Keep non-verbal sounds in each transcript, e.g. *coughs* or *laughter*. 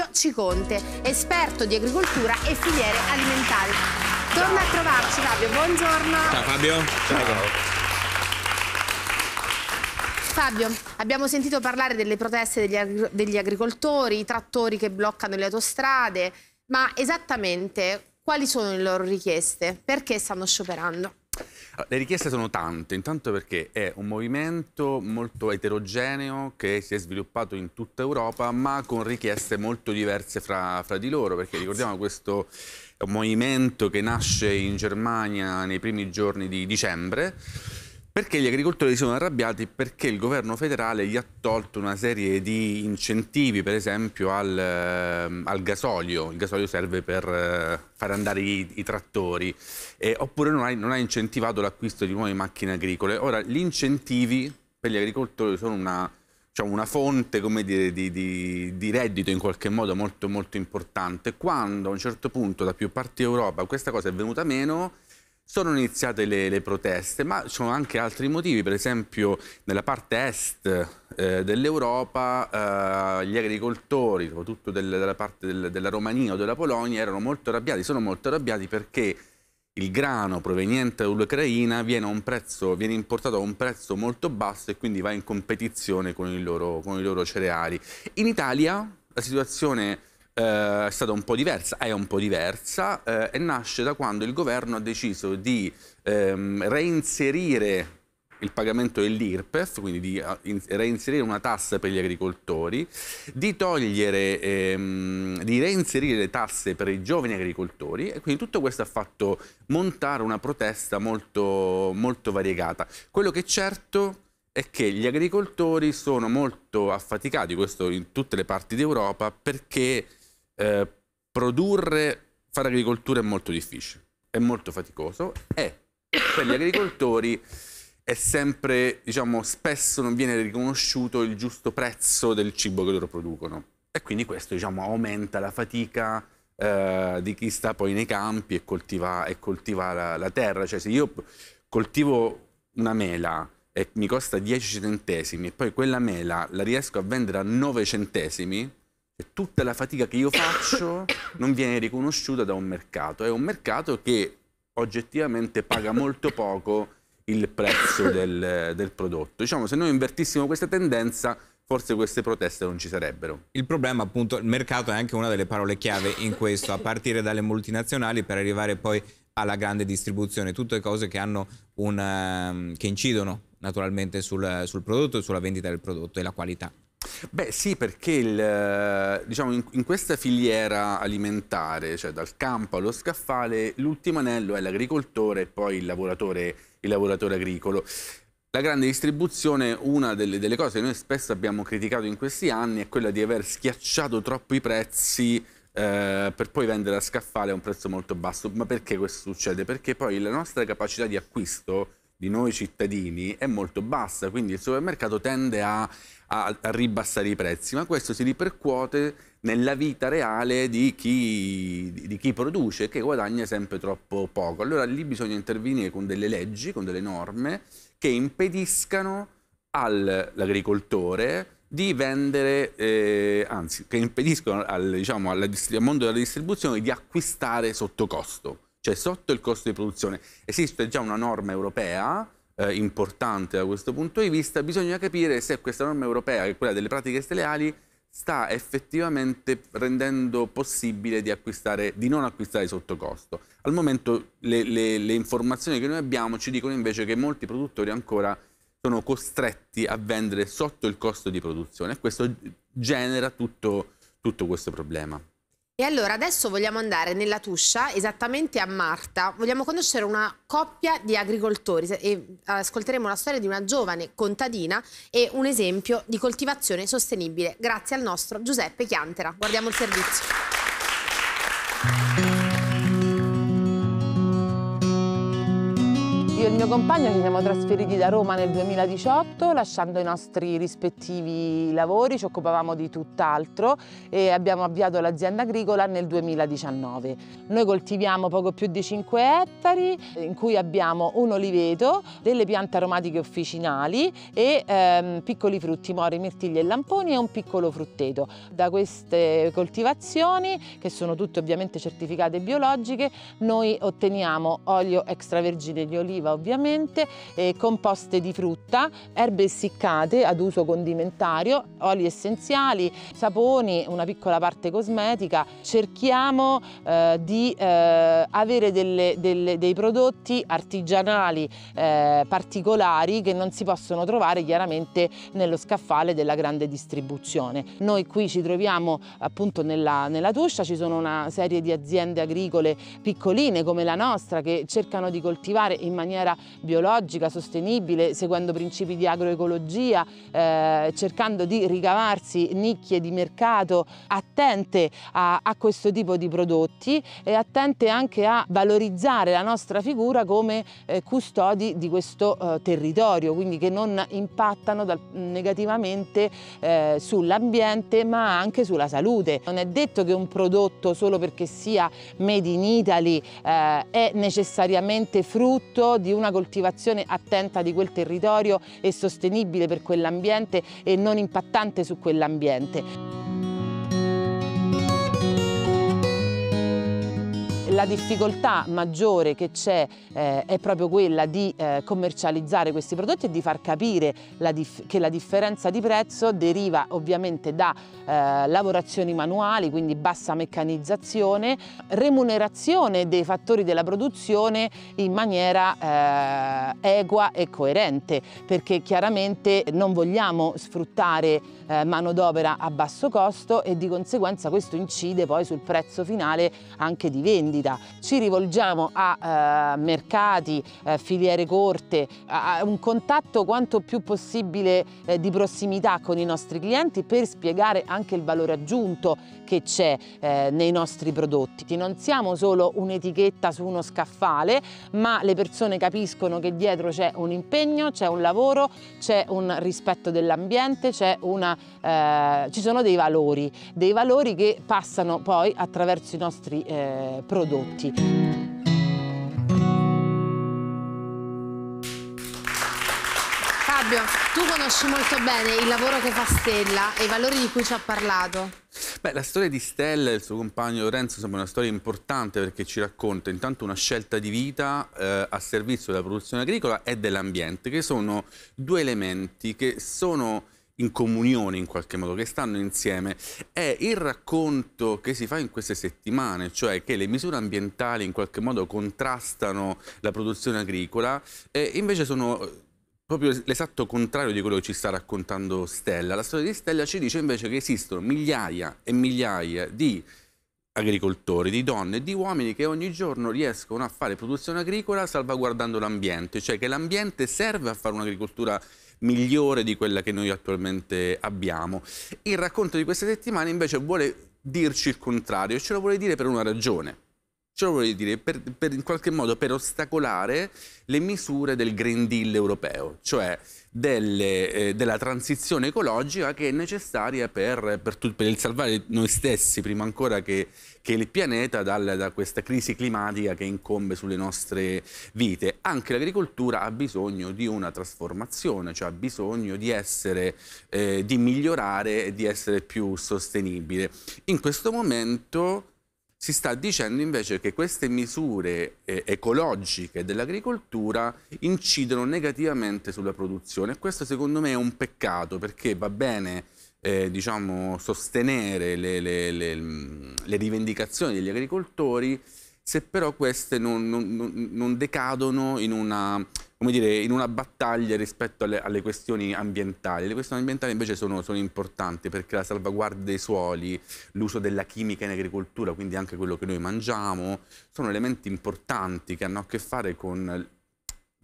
Fabio Ciconte, esperto di agricoltura e filiere alimentari. Torna a trovarci Fabio, buongiorno. Ciao Fabio. Ciao. Ciao. Fabio, abbiamo sentito parlare delle proteste degli, agri degli, agricoltori, i trattori che bloccano le autostrade, ma esattamente quali sono le loro richieste? Perché stanno scioperando? Le richieste sono tante, intanto perché è un movimento molto eterogeneo che si è sviluppato in tutta Europa, ma con richieste molto diverse fra, fra di loro, perché ricordiamo questo movimento che nasce in Germania nei primi giorni di dicembre perché gli agricoltori sono arrabbiati? Perché il governo federale gli ha tolto una serie di incentivi, per esempio al, eh, al gasolio, il gasolio serve per eh, far andare i, i trattori, eh, oppure non ha, non ha incentivato l'acquisto di nuove macchine agricole. Ora, gli incentivi per gli agricoltori sono una, cioè una fonte dire, di, di, di, reddito in qualche modo molto, molto importante. Quando a un certo punto da più parti d'Europa questa cosa è venuta meno sono iniziate le, le proteste, ma ci sono anche altri motivi, per esempio nella parte est eh, dell'Europa eh, gli agricoltori, soprattutto del, della parte del, della Romania o della Polonia, erano molto arrabbiati, sono molto arrabbiati perché il grano proveniente dall'Ucraina viene, viene, importato a un prezzo molto basso e quindi va in competizione con, loro, con i loro cereali. In Italia la situazione eh, è stata un po' diversa, è un po' diversa eh, e nasce da quando il governo ha deciso di ehm, reinserire il pagamento dell'IRPEF, quindi di eh, reinserire una tassa per gli agricoltori, di togliere, ehm, di reinserire le tasse per i giovani agricoltori e quindi tutto questo ha fatto montare una protesta molto, molto variegata. Quello che è certo è che gli agricoltori sono molto affaticati, questo in tutte le parti d'Europa, perché eh, produrre, fare agricoltura è molto difficile, è molto faticoso e per gli agricoltori è sempre, diciamo, spesso non viene riconosciuto il giusto prezzo del cibo che loro producono e quindi questo, diciamo, aumenta la fatica eh, di chi sta poi nei campi e coltiva, e coltiva la, la terra. Cioè se io coltivo una mela e mi costa 10 centesimi e poi quella mela la riesco a vendere a 9 centesimi, tutta la fatica che io faccio *coughs* non viene riconosciuta da un mercato. È un mercato che oggettivamente paga molto poco il prezzo *coughs* del, del prodotto. Diciamo, se noi invertissimo questa tendenza, forse queste proteste non ci sarebbero. Il problema appunto, il mercato è anche una delle parole chiave in questo, a partire dalle multinazionali per arrivare poi alla grande distribuzione, tutte cose che, una, ehm, che incidono naturalmente sul, sul prodotto e sulla vendita del prodotto e la qualità. Beh sì, perché il, eh, diciamo, in, in, questa filiera alimentare, cioè dal campo allo scaffale, l'ultimo anello è l'agricoltore e poi il lavoratore, il lavoratore agricolo. La grande distribuzione, una delle, delle, cose che noi spesso abbiamo criticato in questi anni è quella di aver schiacciato troppo i prezzi eh, per poi vendere a scaffale a un prezzo molto basso. Ma perché questo succede? Perché poi la nostra capacità di acquisto di noi cittadini è molto bassa, quindi il supermercato tende a, a, a, ribassare i prezzi, ma questo si ripercuote nella vita reale di chi, di chi produce che guadagna sempre troppo poco. Allora lì bisogna intervenire con delle leggi, con delle norme che impediscano all'agricoltore di vendere, eh, anzi che impediscono al, diciamo, al mondo della distribuzione di acquistare sotto costo cioè sotto il costo di produzione. Esiste già una norma europea eh, importante da questo punto di vista, bisogna capire se questa norma europea, che è quella delle pratiche sleali, sta effettivamente rendendo possibile di, acquistare, di non acquistare sotto costo. Al momento le, le, le informazioni che noi abbiamo ci dicono invece che molti produttori ancora sono costretti a vendere sotto il costo di produzione e questo genera tutto, tutto questo problema. E allora adesso vogliamo andare nella Tuscia, esattamente a Marta. Vogliamo conoscere una coppia di agricoltori e ascolteremo la storia di una giovane contadina e un esempio di coltivazione sostenibile grazie al nostro Giuseppe Chiantera. Guardiamo il servizio. Io e il mio compagno ci siamo trasferiti da Roma nel 2018 lasciando i nostri rispettivi lavori, ci occupavamo di tutt'altro e abbiamo avviato l'azienda agricola nel 2019. Noi coltiviamo poco più di 5 ettari in cui abbiamo un oliveto, delle piante aromatiche officinali e ehm, piccoli frutti mori, mirtiglie e lamponi e un piccolo frutteto. Da queste coltivazioni, che sono tutte ovviamente certificate biologiche, noi otteniamo olio extravergine di oliva oliva ovviamente, eh, composte di frutta, erbe essiccate ad uso condimentario, oli essenziali, saponi, una piccola parte cosmetica. Cerchiamo eh, di eh, avere delle, delle, dei prodotti artigianali eh, particolari che non si possono trovare chiaramente nello scaffale della grande distribuzione. Noi qui ci troviamo appunto nella, nella Tuscia, ci sono una serie di aziende agricole piccoline come la nostra che cercano di coltivare in maniera maniera biologica, sostenibile, seguendo principi di agroecologia, eh, cercando di ricavarsi nicchie di mercato attente a, a questo tipo di prodotti e attente anche a valorizzare la nostra figura come eh, custodi di questo eh, territorio, quindi che non impattano dal, negativamente eh, sull'ambiente ma anche sulla salute. Non è detto che un prodotto solo perché sia made in Italy eh, è necessariamente frutto di di una coltivazione attenta di quel territorio e sostenibile per quell'ambiente e non impattante su quell'ambiente. La difficoltà maggiore che c'è eh, è proprio quella di eh, commercializzare questi prodotti e di far capire la che la differenza di prezzo deriva ovviamente da eh, lavorazioni manuali, quindi bassa meccanizzazione, remunerazione dei fattori della produzione in maniera eh, equa e coerente, perché chiaramente non vogliamo sfruttare eh, manodopera a basso costo e di conseguenza questo incide poi sul prezzo finale anche di vendita vita, ci rivolgiamo a eh, mercati, eh, filiere corte, a, un contatto quanto più possibile eh, di prossimità con i nostri clienti per spiegare anche il valore aggiunto che c'è eh, nei nostri prodotti. Non siamo solo un'etichetta su uno scaffale, ma le persone capiscono che dietro c'è un impegno, c'è un lavoro, c'è un rispetto dell'ambiente, eh, ci sono dei valori, dei valori che passano poi attraverso i nostri eh, prodotti prodotti. Fabio, tu conosci molto bene il lavoro che fa Stella e i valori di cui ci ha parlato. Beh, la storia di Stella e il suo compagno Lorenzo insomma, è una storia importante perché ci racconta intanto una scelta di vita eh, a servizio della produzione agricola e dell'ambiente, che sono due elementi che sono in comunione in qualche modo, che stanno insieme, è il racconto che si fa in queste settimane, cioè che le misure ambientali in qualche modo contrastano la produzione agricola e invece sono eh, proprio l'esatto contrario di quello che ci sta raccontando Stella. La storia di Stella ci dice invece che esistono migliaia e migliaia di agricoltori, di donne e di uomini che ogni giorno riescono a fare produzione agricola salvaguardando l'ambiente, cioè che l'ambiente serve a fare un'agricoltura agricoltura migliore di quella che noi attualmente abbiamo. Il racconto di questa settimana invece vuole dirci il contrario e ce lo vuole dire per una ragione. Cioè, voglio dire, per, per, in qualche modo per ostacolare le misure del Green Deal europeo, cioè delle, eh, della transizione ecologica che è necessaria per, per, per salvare noi stessi, prima ancora che, che il pianeta, dal, da questa crisi climatica che incombe sulle nostre vite. Anche l'agricoltura ha bisogno di una trasformazione, cioè ha bisogno di essere, eh, di migliorare e di essere più sostenibile. In questo momento si sta dicendo invece che queste misure eh, ecologiche dell'agricoltura incidono negativamente sulla produzione e questo secondo me è un peccato perché va bene eh, diciamo, sostenere le, le, le, le mm, rivendicazioni degli agricoltori, se però queste non, non, non decadono in una, dire, in una, battaglia rispetto alle, alle, questioni ambientali. Le questioni ambientali invece sono, sono importanti perché la salvaguardia dei suoli, l'uso della chimica in agricoltura, quindi anche quello che noi mangiamo, sono elementi importanti che hanno a che fare con,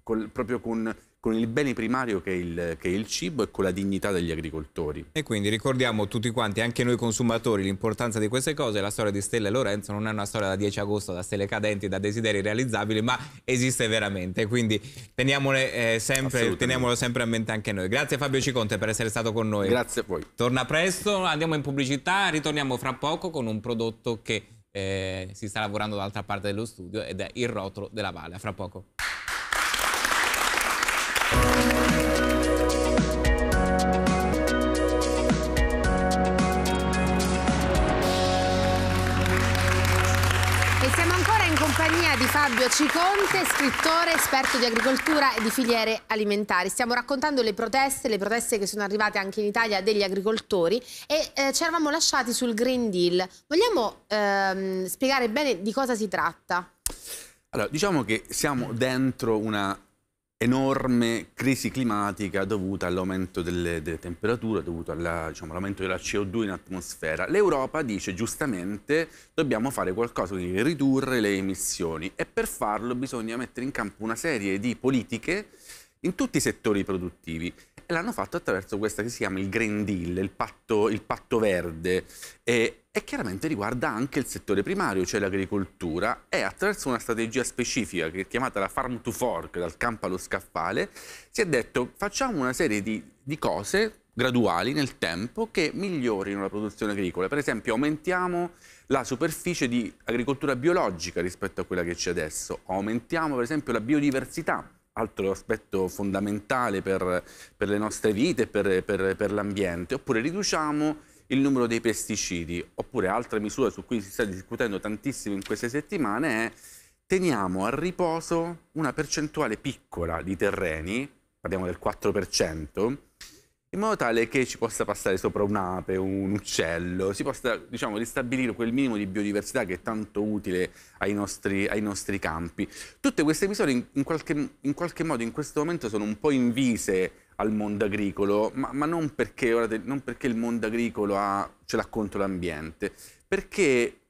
con, proprio con con il bene primario che è il, che è il cibo e con la dignità degli agricoltori. E quindi ricordiamo tutti quanti, anche noi consumatori, l'importanza di queste cose. La storia di Stella e Lorenzo non è una storia da 10 agosto, da stelle cadenti, da desideri realizzabili, ma esiste veramente. Quindi teniamole, eh, sempre, teniamolo sempre a mente anche noi. Grazie Fabio Ciconte per essere stato con noi. Grazie a voi. Torna presto, andiamo in pubblicità, ritorniamo fra poco con un prodotto che eh, si sta lavorando dall'altra parte dello studio ed è il rotolo della Valle. Fra poco. E siamo ancora in compagnia di Fabio Ciconte, scrittore, esperto di agricoltura e di filiere alimentari. Stiamo raccontando le proteste, le proteste che sono arrivate anche in Italia degli agricoltori e eh, ci eravamo lasciati sul Green Deal. Vogliamo ehm, spiegare bene di cosa si tratta? Allora, diciamo che siamo dentro una enorme crisi climatica dovuta all'aumento delle, delle, temperature, dovuta diciamo, all'aumento diciamo, della CO2 in atmosfera. L'Europa dice giustamente dobbiamo fare qualcosa di ridurre le emissioni e per farlo bisogna mettere in campo una serie di politiche in tutti i settori produttivi e l'hanno fatto attraverso questa che si chiama il Green Deal, il patto, il patto verde, e, e, chiaramente riguarda anche il settore primario, cioè l'agricoltura, e attraverso una strategia specifica che è chiamata la Farm to Fork, dal campo allo scaffale, si è detto facciamo una serie di, di cose graduali nel tempo che migliorino la produzione agricola. Per esempio aumentiamo la superficie di agricoltura biologica rispetto a quella che c'è adesso, aumentiamo per esempio la biodiversità altro aspetto fondamentale per, per le nostre vite e per, per, per l'ambiente, oppure riduciamo il numero dei pesticidi, oppure altra misura su cui si sta discutendo tantissimo in queste settimane è teniamo a riposo una percentuale piccola di terreni, parliamo del 4%, in modo tale che ci possa passare sopra un'ape, un uccello, si possa diciamo, ristabilire quel minimo di biodiversità che è tanto utile ai nostri, ai nostri campi. Tutte queste misure in, in, qualche, in, qualche, modo in questo momento sono un po' invise al mondo agricolo, ma, ma non, perché, guardate, non, perché, il mondo agricolo ha, ce l'ha contro l'ambiente, perché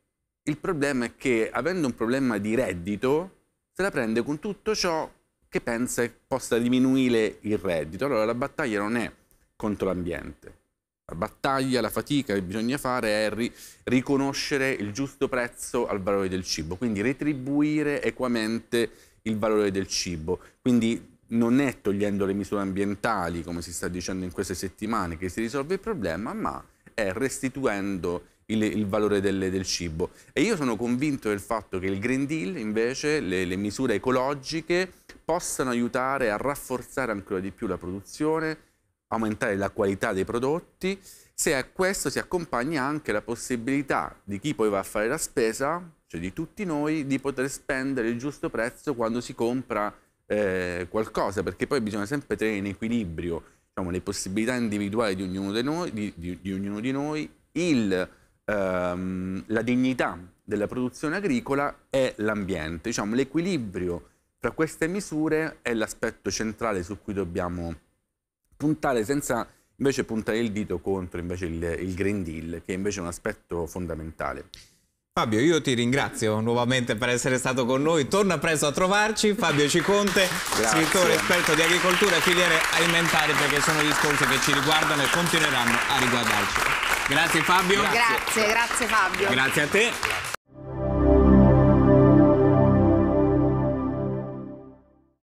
il problema è che avendo un problema di reddito se la prende con tutto ciò che pensa possa diminuire il reddito. Allora la battaglia non è contro l'ambiente. La battaglia, la fatica che bisogna fare è ri riconoscere il giusto prezzo al valore del cibo, quindi retribuire equamente il valore del cibo. Quindi non è togliendo le misure ambientali, come si sta dicendo in queste settimane, che si risolve il problema, ma è restituendo il, il valore del, del, cibo. E io sono convinto del fatto che il Green Deal, invece, le, le misure ecologiche, possano aiutare a rafforzare ancora di più la produzione, aumentare la qualità dei prodotti, se a questo si accompagna anche la possibilità di chi poi va a fare la spesa, cioè di tutti noi, di poter spendere il giusto prezzo quando si compra eh, qualcosa, perché poi bisogna sempre tenere in equilibrio diciamo, le possibilità individuali di ognuno di noi, di, di, di ognuno noi il, ehm, la dignità della produzione agricola e l'ambiente. Diciamo, l'equilibrio fra queste misure è l'aspetto centrale su cui dobbiamo lavorare puntare senza invece puntare il dito contro il, il Green Deal, che è invece un aspetto fondamentale. Fabio, io ti ringrazio nuovamente per essere stato con noi. Torna presto a trovarci. Fabio Ciconte, *laughs* scrittore esperto di agricoltura e filiere alimentari, perché sono discorsi che ci riguardano e continueranno a riguardarci. Grazie Fabio. Grazie, grazie, grazie Fabio. Grazie a te.